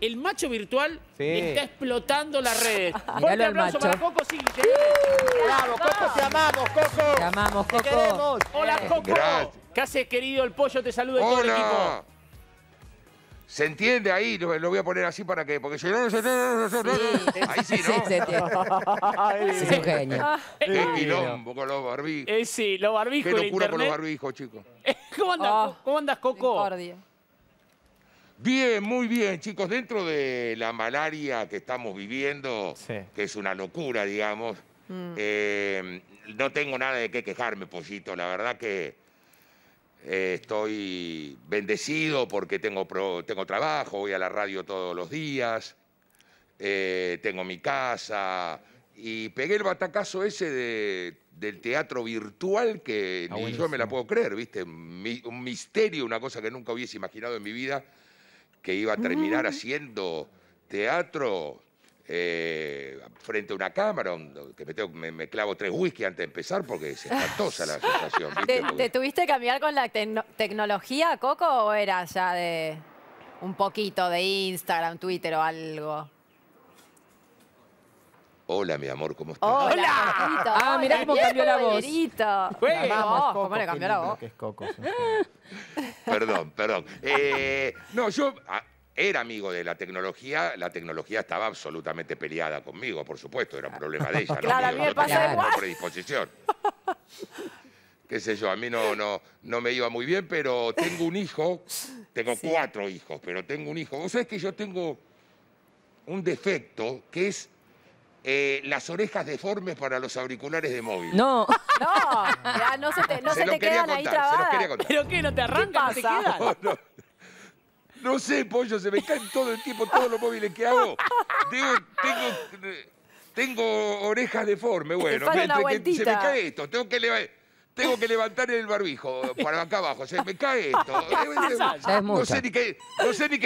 el macho virtual sí. está explotando las redes. Un aplauso macho. para Coco sí. Te... Bravo, Coco, te amamos, Coco. Te amamos, Coco. Te queremos. Hola, eh, Coco. Gracias. ¿Qué haces, querido? El pollo te saluda Hola. todo el equipo. ¿Se entiende ahí? Lo, lo, voy a poner así para que... Porque si no, no, no, no, no, no. Sí. Ahí sí, ¿no? Sí, es un genio. Ah, Qué eh, quilombo con los barbijos. Eh, sí, los barbijos Qué locura con los barbijos, chicos. ¿Cómo andas, oh, ¿Cómo andas Coco? Incordia. Bien, muy bien, chicos. Dentro de la malaria que estamos viviendo, que es una locura, digamos, mm. eh, no tengo nada de qué quejarme, pollito. La verdad que eh, estoy bendecido porque tengo, tengo trabajo, voy a la radio todos los días, eh, tengo mi casa. Y pegué el batacazo ese del teatro virtual que ni yo me la puedo creer, ¿viste? un misterio, una cosa que nunca hubiese imaginado en mi vida que iba a terminar ah. haciendo teatro eh, frente a una cámara, que me, clavo tres whisky antes de empezar porque es espantosa la sensación. ¿Te, tuviste que cambiar con la tecnología, Coco, o era ya de un poquito de Instagram, Twitter o algo? Hola, mi amor, ¿cómo estás? ¡Hola! ah, mirá cómo cambió la voz. ¿Cómo le cambió la voz? es Coco perdón, perdón. Eh, no, yo ah, era amigo de la tecnología, la tecnología estaba absolutamente peleada conmigo, por supuesto, era un problema de ella, claro, no, a mí me tenía predisposición. Qué sé yo, a mí no, no, no me iba muy bien, pero tengo un hijo, tengo cuatro hijos, pero tengo un hijo. Vos sabés que yo tengo un defecto que es eh, las orejas deformes para los auriculares de móvil. No, no, no se te, no se se te quedan contar, ahí trabadas. ¿Pero qué, no te arranca ¿No ¿Te quedan? No, sé, pollo, se me caen todo el tiempo todos los móviles que hago. tengo, tengo orejas deformes, bueno, que se me cae esto, tengo que levantar tengo que levantar el barbijo para acá abajo. Se me cae esto. no, sé ni qué,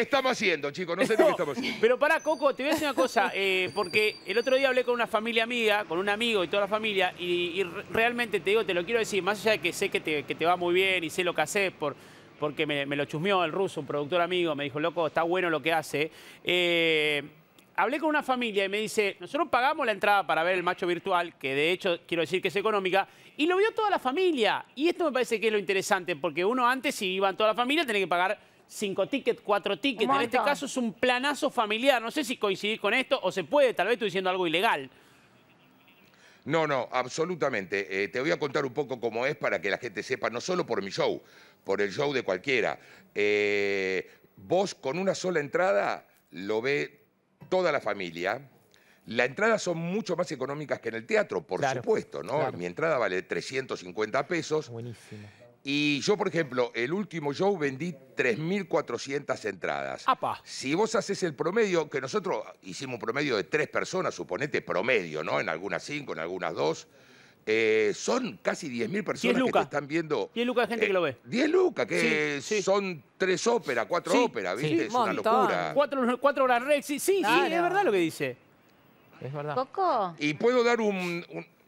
estamos haciendo, chicos. No sé ni qué estamos haciendo. Pero para Coco, te voy a decir una cosa. Eh, porque el otro día hablé con una familia amiga, con un amigo y toda la familia. Y, realmente te digo, te lo quiero decir. Más allá de que sé que te, va muy bien y sé lo que haces por porque me, lo chusmeó el ruso, un productor amigo, me dijo, loco, está bueno lo que hace. Eh, hablé con una familia y me dice, nosotros pagamos la entrada para ver el macho virtual, que de hecho quiero decir que es económica, y lo vio toda la familia. Y esto me parece que es lo interesante, porque uno antes, si iban toda la familia, tenía que pagar cinco tickets, cuatro tickets. En este caso es un planazo familiar. No sé si coincidís con esto o se puede, tal vez estoy diciendo algo ilegal. No, no, absolutamente. Eh, te voy a contar un poco cómo es para que la gente sepa, no solo por mi show, por el show de cualquiera. Eh, vos con una sola entrada lo ve toda la familia, las entradas son mucho más económicas que en el teatro, por supuesto, ¿no? Mi entrada vale 350 pesos. Buenísimo. Y yo, por ejemplo, el último show vendí 3.400 entradas. Si vos haces el promedio, que nosotros hicimos un promedio de tres personas, suponete promedio, ¿no? En algunas cinco, en algunas dos. Eh, son casi 10.000 personas que están viendo. 10 lucas de gente que lo ve. 10 eh, lucas, que son tres óperas, cuatro óperas, ¿viste? es una locura. Cuatro, horas Rex, sí, sí, es verdad lo que dice. Es verdad. ¿Coco? Y puedo dar un,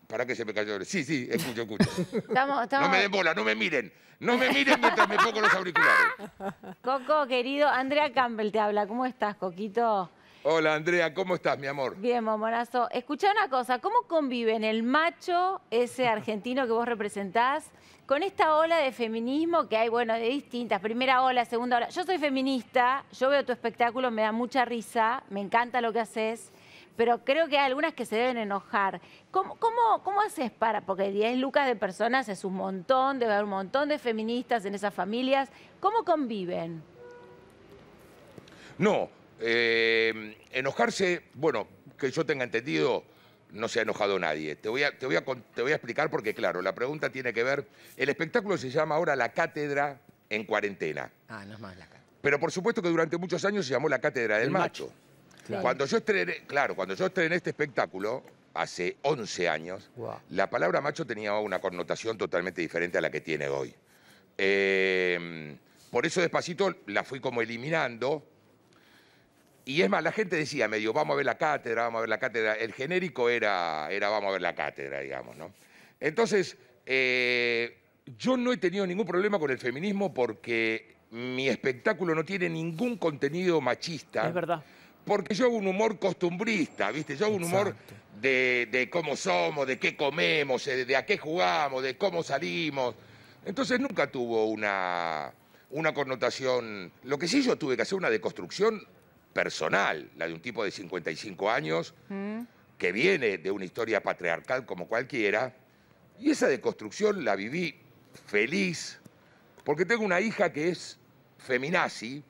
para que se me cayó. Sí, sí, escucho, escucho. No me den bola, no me miren. No me miren mientras me pongo los auriculares. Coco, querido, Andrea Campbell te habla. ¿Cómo estás, Coquito? Hola Andrea, ¿cómo estás, mi amor? Bien, mamorazo. Escucha una cosa, ¿cómo conviven el macho, ese argentino que vos representás, con esta ola de feminismo que hay, bueno, de distintas, primera ola, segunda ola? Yo soy feminista, yo veo tu espectáculo, me da mucha risa, me encanta lo que haces, pero creo que hay algunas que se deben enojar. ¿Cómo, cómo, cómo haces para? Porque 10 lucas de personas es un montón, debe haber un montón de feministas en esas familias. ¿Cómo conviven? No, eh, enojarse, bueno, que yo tenga entendido, no se ha enojado nadie. Te voy, a, te, voy te voy a explicar porque, claro, la pregunta tiene que ver. El espectáculo se llama ahora La Cátedra en Cuarentena. Ah, no es más la cátedra. Pero por supuesto que durante muchos años se llamó La Cátedra del Macho. Claro. Cuando yo estrené, claro, cuando yo este espectáculo, hace 11 años, la palabra macho tenía una connotación totalmente diferente a la que tiene hoy. Eh, por eso despacito la fui como eliminando y es más, la gente decía medio, vamos a ver la cátedra, vamos a ver la cátedra. El genérico era, era vamos a ver la cátedra, digamos, ¿no? Entonces, eh, yo no he tenido ningún problema con el feminismo porque mi espectáculo no tiene ningún contenido machista. Es verdad. Porque yo hago un humor costumbrista, ¿viste? Yo hago un humor de, cómo somos, de qué comemos, eh, de, a qué jugamos, de cómo salimos. Entonces nunca tuvo una, una connotación. Lo que sí yo tuve que hacer una deconstrucción personal, la de un tipo de 55 años mm. que viene de una historia patriarcal como cualquiera. Y esa deconstrucción la viví feliz porque tengo una hija que es feminazi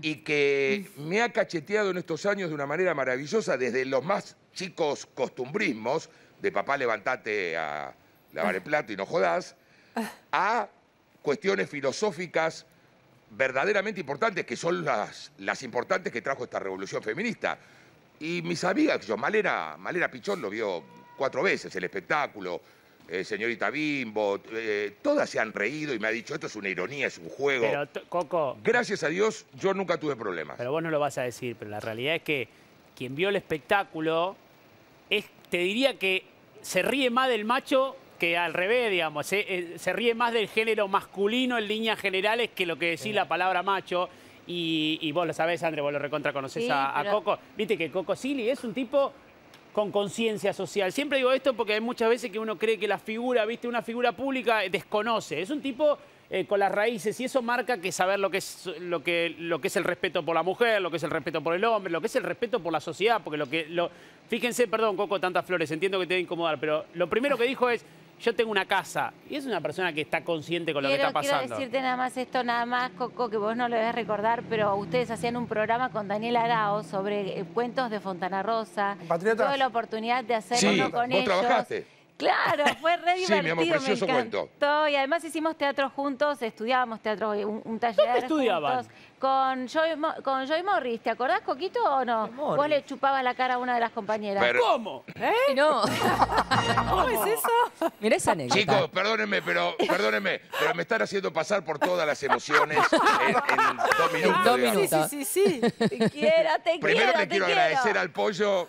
y que me ha cacheteado en estos años de una manera maravillosa desde los más chicos costumbrismos de papá levantate a lavar el plato y no jodás a cuestiones filosóficas verdaderamente importantes, que son las, las importantes que trajo esta revolución feminista. Y mis amigas, yo, Malera Pichón lo vio cuatro veces, el espectáculo, eh, señorita Bimbo, eh, todas se han reído y me ha dicho, esto es una ironía, es un juego. Pero, Coco... Gracias a Dios, yo nunca tuve problemas. Pero vos no lo vas a decir, pero la realidad es que quien vio el espectáculo, te diría que se ríe más del macho que al revés, digamos, eh, eh, se ríe más del género masculino en líneas generales que lo que decís la palabra macho. Y, vos lo sabés, André, vos lo recontra conocés a, Coco. Viste que Coco Silly es un tipo con conciencia social. Siempre digo esto porque hay muchas veces que uno cree que la figura, viste, una figura pública eh, desconoce. Es un tipo con las raíces y eso marca que saber lo que, es, lo, que, lo que es el respeto por la mujer, lo que es el respeto por el hombre, lo que es el respeto por la sociedad, porque lo que... Fíjense, perdón, Coco, tantas flores, entiendo que te va incomodar, pero lo primero que dijo es yo tengo una casa. Y es una persona que está consciente con lo que está pasando. Quiero decirte nada más esto, nada más, Coco, que vos no lo debes recordar, pero ustedes hacían un programa con Daniel Arao sobre eh, cuentos de Fontana Rosa. Patriotas. Tuve la oportunidad de hacerlo uno con vos Trabajaste. Claro, fue re divertido, sí, mi amor, precioso me Y además hicimos teatro juntos, estudiábamos teatro, un, taller ¿Dónde estudiaban? con Joy, con Joy Morris, ¿te acordás, Coquito, o no? Vos le chupabas la cara a una de las compañeras. Pero... ¿Cómo? ¿Eh? No. ¿Cómo es eso? Mirá esa anécdota. Chicos, perdónenme, pero, perdónenme, pero me están haciendo pasar por todas las emociones en, dos minutos. Sí, sí, sí, sí. Te quiero, te Primero quiero, te, quiero agradecer al pollo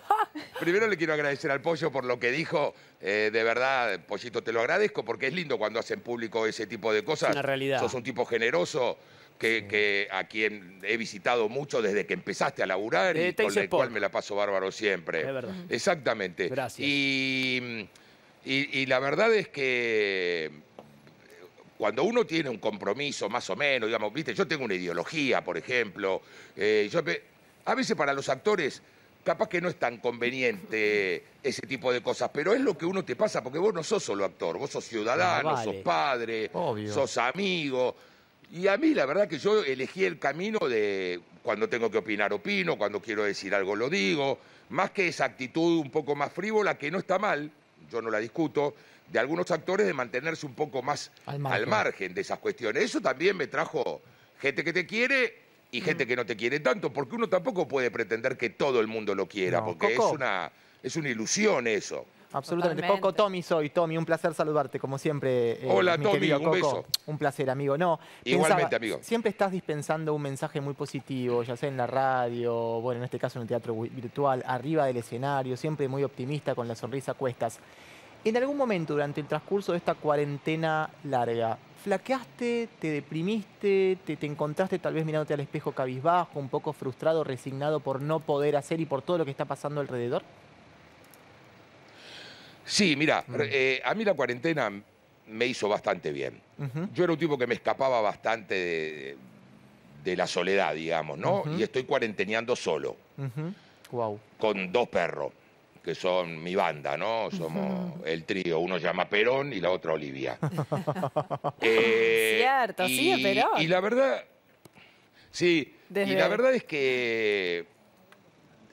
Primero le quiero agradecer al Pollo por lo que dijo. Eh, de verdad, Pollito, te lo agradezco porque es lindo cuando hacen público ese tipo de cosas. Es una realidad. Sos un tipo generoso. Que, a quien he visitado mucho desde que empezaste a laburar y con el cual me la paso bárbaro siempre. verdad. Exactamente. Gracias. Y, la verdad es que cuando uno tiene un compromiso más o menos, digamos, viste, yo tengo una ideología, por ejemplo, eh, yo, a veces para los actores capaz que no es tan conveniente ese tipo de cosas, pero es lo que uno te pasa, porque vos no sos solo actor, vos sos ciudadano, sos padre, sos amigo. Y a mí la verdad que yo elegí el camino de cuando tengo que opinar, opino, cuando quiero decir algo, lo digo, más que esa actitud un poco más frívola, que no está mal, yo no la discuto, de algunos actores de mantenerse un poco más al margen de esas cuestiones. Eso también me trajo gente que te quiere y gente mm. que no te quiere tanto, porque uno tampoco puede pretender que todo el mundo lo quiera, porque es una, es una ilusión eso. Absolutamente. Coco, Tommy soy. Tommy, un placer saludarte, como siempre. Eh, Hola, Tommy, un beso. Un placer, amigo. No, Igualmente, amigo. Siempre estás dispensando un mensaje muy positivo, ya sea en la radio, bueno, en este caso en el teatro virtual, arriba del escenario, siempre muy optimista, con la sonrisa a cuestas. En algún momento durante el transcurso de esta cuarentena larga, ¿Flaqueaste, te deprimiste, te, te, encontraste tal vez mirándote al espejo cabizbajo, un poco frustrado, resignado por no poder hacer y por todo lo que está pasando alrededor? Sí, mira, mm. eh, a mí la cuarentena me hizo bastante bien. Yo era un tipo que me escapaba bastante de, la soledad, digamos, ¿no? Y estoy cuarenteneando solo. Wow. Con dos perros que son mi banda, ¿no? Somos el trío, uno llama Perón y la otra Olivia. Eh, Cierto, y, sí, Perón. Y la verdad, sí, y la verdad es que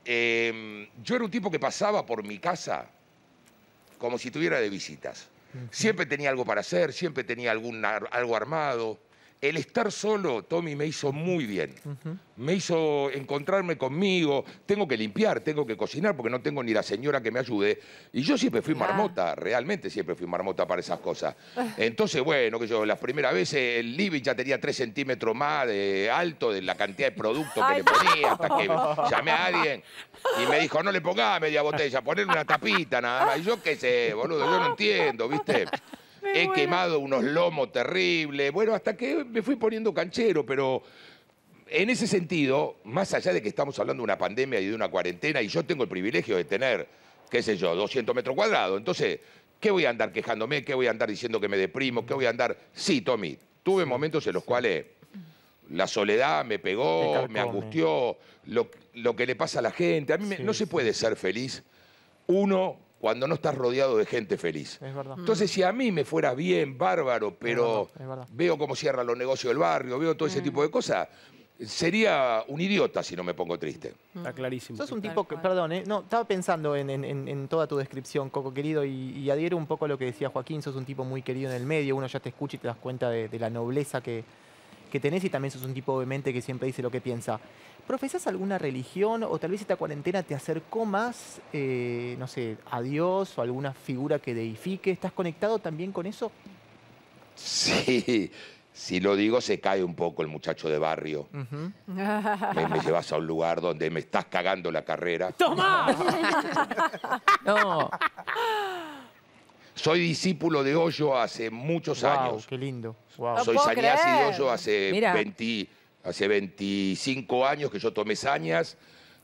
em, yo era un tipo que pasaba por mi casa como si estuviera de visitas. Siempre tenía algo para hacer, siempre tenía algún, algo armado el estar solo, Tommy, me hizo muy bien. Me hizo encontrarme conmigo. Tengo que limpiar, tengo que cocinar, porque no tengo ni la señora que me ayude. Y yo siempre fui marmota, realmente siempre fui marmota para esas cosas. Entonces, bueno, que yo las primeras veces el living ya tenía tres centímetros más de alto de la cantidad de producto que le ponía, hasta que llamé a alguien y me dijo, no le pongas media botella, ponerle una tapita nada más. Y yo qué sé, boludo, yo no entiendo, ¿viste? he quemado unos lomos terribles. Bueno, hasta que me fui poniendo canchero, pero en ese sentido, más allá de que estamos hablando de una pandemia y de una cuarentena, y yo tengo el privilegio de tener, qué sé yo, 200 metros cuadrados, entonces, ¿qué voy a andar quejándome? ¿Qué voy a andar diciendo que me deprimo? ¿Qué voy a andar...? Sí, Tommy, tuve momentos en los cuales la soledad me pegó, me angustió, lo, que le pasa a la gente. A mí no se puede ser feliz uno cuando no estás rodeado de gente feliz. Es verdad. Entonces, si a mí me fuera bien, bárbaro, pero veo cómo cierran los negocios del barrio, veo todo ese mm. tipo de cosas, sería un idiota si no me pongo triste. Mm. Está clarísimo. Sos un tipo que, perdón, ¿eh? no, estaba pensando en, toda tu descripción, Coco querido, y, adhiero un poco a lo que decía Joaquín, sos un tipo muy querido en el medio, uno ya te escucha y te das cuenta de la nobleza que, que tenés y también sos un tipo obviamente que siempre dice lo que piensa. ¿Profesas alguna religión o tal vez esta cuarentena te acercó más, eh, no sé, a Dios o alguna figura que deifique? ¿Estás conectado también con eso? Sí, si lo digo se cae un poco el muchacho de barrio. me, llevas a un lugar donde me estás cagando la carrera. ¡Toma! no. Soy discípulo de Hoyo hace muchos wow, años. qué lindo. Soy sañas de Hoyo hace, 25 años que yo tomé sañas.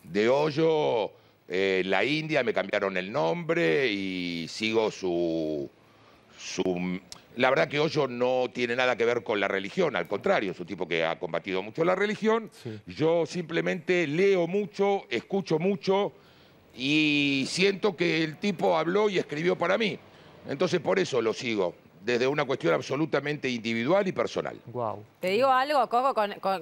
De Hoyo, eh, en la India, me cambiaron el nombre y sigo su... su la verdad que Hoyo no tiene nada que ver con la religión, al contrario, es un tipo que ha combatido mucho la religión. Yo simplemente leo mucho, escucho mucho y siento que el tipo habló y escribió para mí. Entonces por eso lo sigo, desde una cuestión absolutamente individual y personal. Wow. Te digo algo, Coco,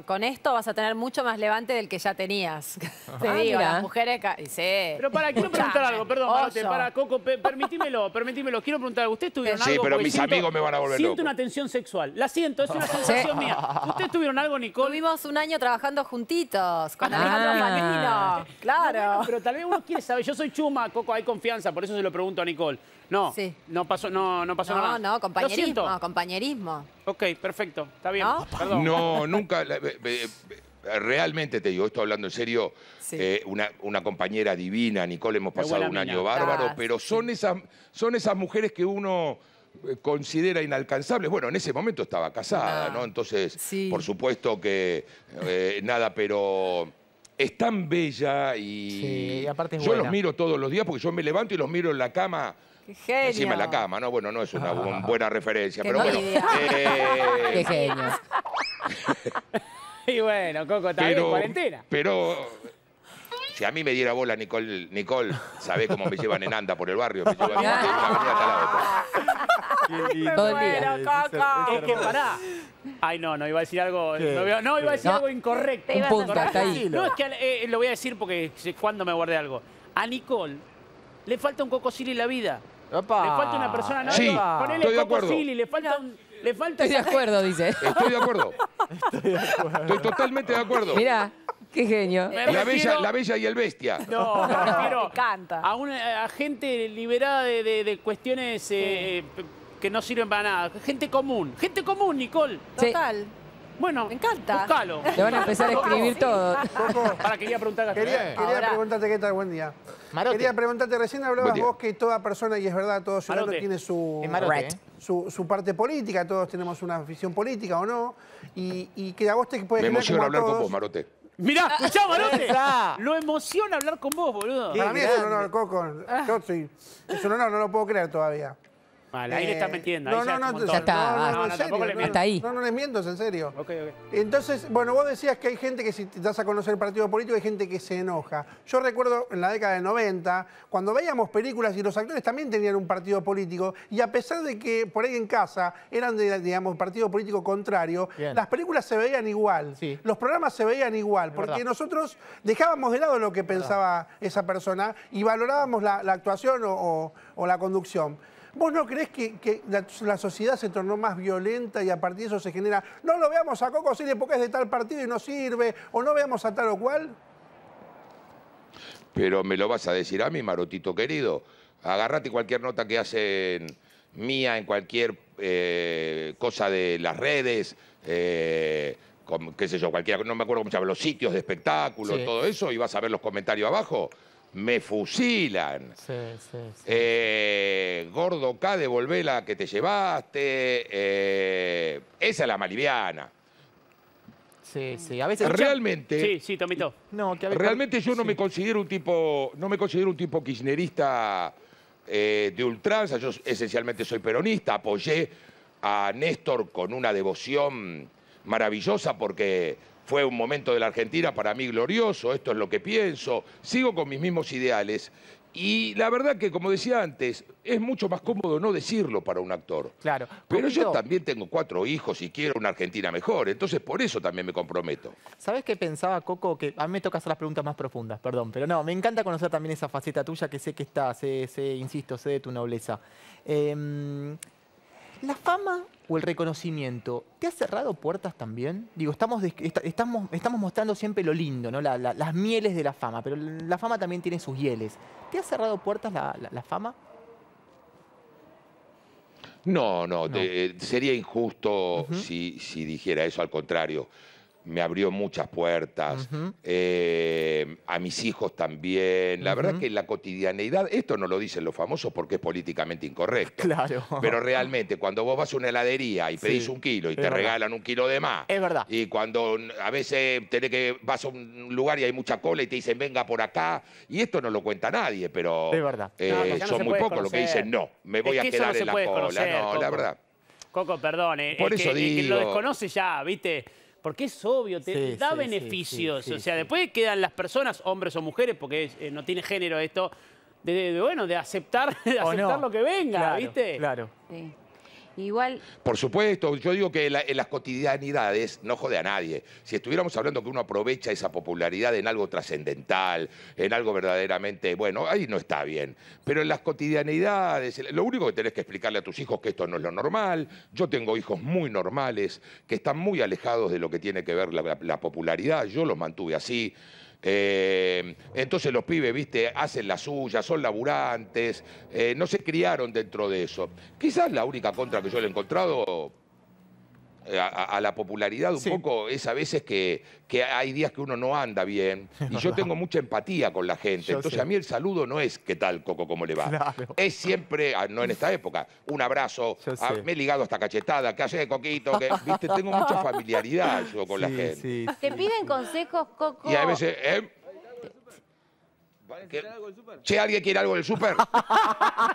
con, esto vas a tener mucho más levante del que ya tenías. Ah, Te digo, las mujeres... Sí. Pero para, quiero preguntar algo, perdón, para Coco, permítimelo, permitímelo, Quiero preguntar algo. ¿Ustedes tuvieron algo? Sí, pero mis amigos me van a volver Siento una tensión sexual. La siento, es una sensación mía. ¿Ustedes tuvieron algo, Nicole? Tuvimos un año trabajando juntitos con ah. Alejandro ah. Claro. pero tal vez uno quiere saber. Yo soy chuma, Coco, hay confianza, por eso se lo pregunto a Nicole. No, no pasó, pasó nada. No, no, compañerismo, compañerismo. Ok, perfecto, está bien. No, nunca. Realmente te digo, esto hablando en serio, eh, una, compañera divina, Nicole, hemos pasado un año bárbaro, pero son, esas, son esas mujeres que uno eh, considera inalcanzables. Bueno, en ese momento estaba casada, ah, ¿no? Entonces, por supuesto que eh, nada, pero es tan bella y, aparte yo los miro todos los días porque yo me levanto y los miro en la cama Qué genio. Encima de la cama, ¿no? Bueno, no es una ah. buena referencia, pero bueno. Eh. Qué genio. y bueno, Coco, también en cuarentena. Pero si a mí me diera bola Nicole, Nicole, sabés cómo me llevan en anda por el barrio, me llevan de una avenida hasta la otra. Ay, Coco. Es que pará. Ay, no, no iba a decir algo. No, iba a decir algo incorrecto. Un punto, hasta ahí. No, es que eh, lo voy a decir porque cuando me guardé algo. A Nicole le falta un cocosil en la vida. Le falta una persona nueva. Sí, Ponele estoy de acuerdo. Silly, le falta Le falta estoy de acuerdo, dice. Estoy de acuerdo. Estoy de acuerdo. Estoy totalmente de acuerdo. Mirá, qué genio. la, bella, la bella y el bestia. No, me refiero A, una, a gente liberada de, de, cuestiones eh, eh, que no sirven para nada. Gente común. Gente común, Nicole. Total. Bueno, me encanta. Búscalo. Te van a empezar a escribir todo. Para, quería preguntar ¿eh? Quería, preguntarte qué tal, buen día. Quería preguntarte, recién hablabas vos que toda persona, y es verdad, todo ciudadano tiene ¿eh? su, su, parte política, todos tenemos una afición política o no, y, que a vos te puede... Me emociona hablar con vos, Marote. Mirá, escuchá, Marote. Lo emociona hablar con vos, boludo. A mí es un honor, Coco. Yo es un honor, no lo puedo creer todavía. Ahí le está metiendo. No, no, no, está. No, no, ahí. No, no les miento, es en serio. Entonces, bueno, vos decías que hay gente que si te das a conocer el partido político, hay gente que se enoja. Yo recuerdo en la década de 90, cuando veíamos películas y los actores también tenían un partido político, y a pesar de que por ahí en casa eran de, digamos, partido político contrario, las películas se veían igual. Sí. Los programas se veían igual, porque nosotros dejábamos de lado lo que pensaba esa persona y valorábamos la, actuación o la conducción. ¿Vos no crees que, la, sociedad se tornó más violenta y a partir de eso se genera, no lo veamos a Coco Cine porque es de tal partido y no sirve, o no veamos a tal o cual? Pero me lo vas a decir a mí, Marotito querido. Agarrate cualquier nota que hacen mía en cualquier eh, cosa de las redes, eh, qué sé yo, cualquier no me acuerdo cómo se llama, los sitios de espectáculo todo eso, y vas a ver los comentarios abajo me fusilan. Sí, sí, eh, gordo K, devolvé la que te llevaste. Eh, esa es la maliviana. Sí, sí, a veces... Realmente... Sí, sí, Tomito. Realmente yo no me considero un tipo... No me considero un tipo kirchnerista eh, de ultranza. Yo esencialmente soy peronista. Apoyé a Néstor con una devoción maravillosa porque fue un momento de la Argentina para mí glorioso, esto es lo que pienso, sigo con mis mismos ideales. Y la verdad que, como decía antes, es mucho más cómodo no decirlo para un actor. Claro. Pero yo también tengo cuatro hijos y quiero una Argentina mejor, entonces por eso también me comprometo. ¿Sabes qué pensaba, Coco? Que a mí me toca hacer las preguntas más profundas, perdón, pero no, me encanta conocer también esa faceta tuya que sé que está, sé, insisto, sé de tu nobleza. Em, ¿La fama o el reconocimiento te ha cerrado puertas también? Digo, estamos, estamos, mostrando siempre lo lindo, ¿no? las mieles de la fama, pero la fama también tiene sus hieles. ¿Te ha cerrado puertas la, fama? No, no, eh, sería injusto si, si dijera eso, al contrario me abrió muchas puertas, eh, a mis hijos también. La verdad que la cotidianeidad, esto no lo dicen los famosos porque es políticamente incorrecto. Claro. Pero realmente, cuando vos vas a una heladería y pedís un kilo y te regalan un kilo de más. Es verdad. Y cuando a veces tenés que vas a un lugar y hay mucha cola y te dicen venga por acá, y esto no lo cuenta nadie, pero es verdad. Eh, son muy pocos los que dicen no, me voy a quedar en la cola. no, la verdad. Coco, perdón, eh, por eso lo desconoce ya, ¿viste? porque es obvio, te da beneficios. o sea, después quedan las personas, hombres o mujeres, porque eh, no tiene género esto, de, bueno, de aceptar, aceptar lo que venga, ¿viste? Claro. Por supuesto, yo digo que en las cotidianidades no jode a nadie. Si estuviéramos hablando que uno aprovecha esa popularidad en algo trascendental, en algo verdaderamente bueno, ahí no está bien. Pero en las cotidianidades, lo único que tenés que explicarle a tus hijos que esto no es lo normal. Yo tengo hijos muy normales que están muy alejados de lo que tiene que ver la popularidad. Yo los mantuve así. Eh, entonces los pibes, viste, hacen la suya, son laburantes, eh, no se criaron dentro de eso. Quizás la única contra que yo le he encontrado eh, a, la popularidad un poco es a veces que, hay días que uno no anda bien. Y yo tengo mucha empatía con la gente. Entonces a mí el saludo no es qué tal, Coco, cómo le va. Es siempre, ah, no en esta época, un abrazo. Ah, me he ligado hasta cachetada, que haces Coquito, que, viste, tengo mucha familiaridad yo con la gente. ¿Te piden consejos, Coco? Y a veces... Eh, ¿Vale, ¿Che, alguien quiere algo del súper?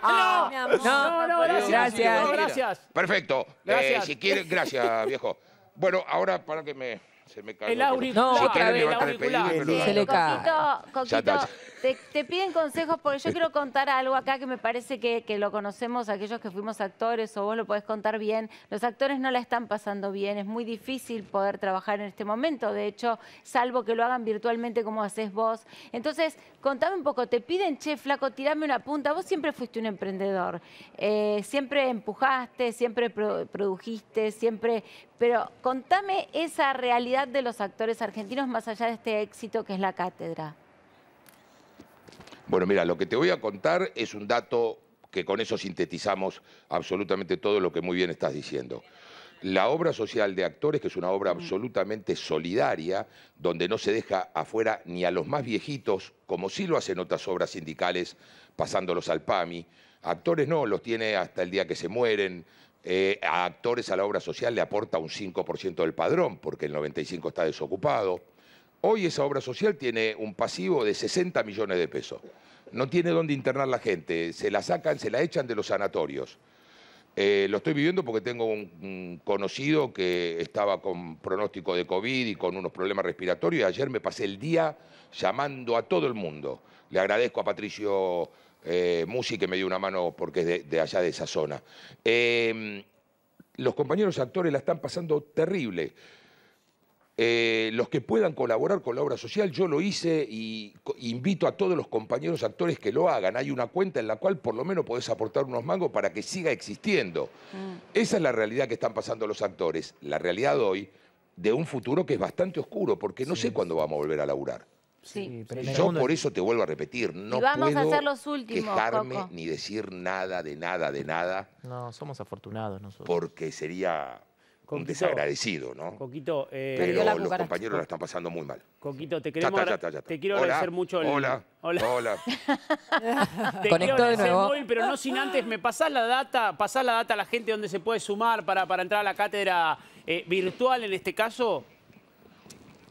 No, no, gracias. Gracias. Perfecto. Eh, gracias. si quieres, gracias, viejo. Bueno, ahora para que me... Se me cae El auricular. el Se le cae. te, piden consejos porque yo quiero contar algo acá que me parece que, lo conocemos aquellos que fuimos actores o vos lo podés contar bien. Los actores no la están pasando bien, es muy difícil poder trabajar en este momento, de hecho, salvo que lo hagan virtualmente como haces vos. Entonces, contame un poco, te piden, che, flaco, tirame una punta, vos siempre fuiste un emprendedor, eh, siempre empujaste, siempre produjiste, siempre pero contame esa realidad de los actores argentinos más allá de este éxito que es la cátedra. Bueno, mira, lo que te voy a contar es un dato que con eso sintetizamos absolutamente todo lo que muy bien estás diciendo. La obra social de actores, que es una obra mm. absolutamente solidaria, donde no se deja afuera ni a los más viejitos, como sí lo hacen otras obras sindicales, pasándolos al PAMI. Actores no, los tiene hasta el día que se mueren, eh, a actores a la obra social le aporta un 5% del padrón, porque el 95% está desocupado. Hoy esa obra social tiene un pasivo de 60 millones de pesos. No tiene dónde internar la gente, se la sacan, se la echan de los sanatorios. Eh, lo estoy viviendo porque tengo un, conocido que estaba con pronóstico de COVID y con unos problemas respiratorios ayer me pasé el día llamando a todo el mundo. Le agradezco a Patricio eh, Musi, me dio una mano porque es de, allá de esa zona. Em, los compañeros actores la están pasando terrible. Eh, los que puedan colaborar con la obra social, yo lo hice y invito a todos los compañeros actores que lo hagan. Hay una cuenta en la cual por lo menos podés aportar unos mangos para que siga existiendo. Mm. Esa es la realidad que están pasando los actores, la realidad hoy de un futuro que es bastante oscuro, porque no sé cuándo vamos a volver a laburar yo por eso te vuelvo a repetir, no vamos quejarme ni decir nada de nada de nada. No, somos afortunados nosotros. Porque sería un desagradecido, ¿no? Coquito, eh, pero los compañeros lo están pasando muy mal. Coquito, te queremos te quiero agradecer mucho. Hola, hola, hola. te quiero agradecer muy, pero no sin antes me pasás la data, pasás la data a la gente donde se puede sumar para, para entrar a la cátedra eh, virtual en este caso.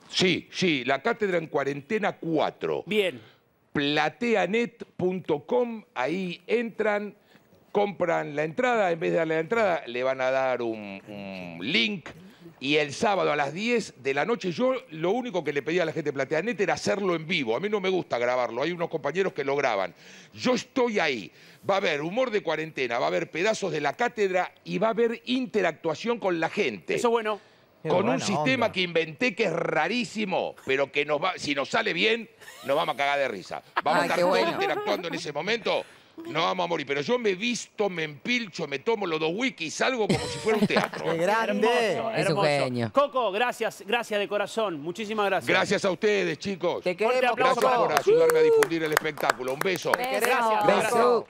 Sí, sí, la cátedra en cuarentena 4. Bien. Plateanet.com, ahí entran, compran la entrada, en vez de darle la entrada, le van a dar un, link. Y el sábado a las 10 de la noche, yo lo único que le pedía a la gente de Plateanet era hacerlo en vivo. A mí no me gusta grabarlo, hay unos compañeros que lo graban. Yo estoy ahí. Va a haber humor de cuarentena, va a haber pedazos de la cátedra y va a haber interactuación con la gente. Eso bueno con un sistema que inventé que es rarísimo, pero que si nos sale bien, nos vamos a cagar de risa. Vamos a estar interactuando en ese momento. No vamos a morir, pero yo me visto, me empilcho, me tomo los dos wikis, salgo como si fuera un teatro. ¡Qué grande! Hermoso, Coco, gracias, gracias de corazón, muchísimas gracias. Gracias a ustedes, chicos. Te queremos, Coco. Gracias por ayudarme a difundir el espectáculo. Un beso. gracias. Beso.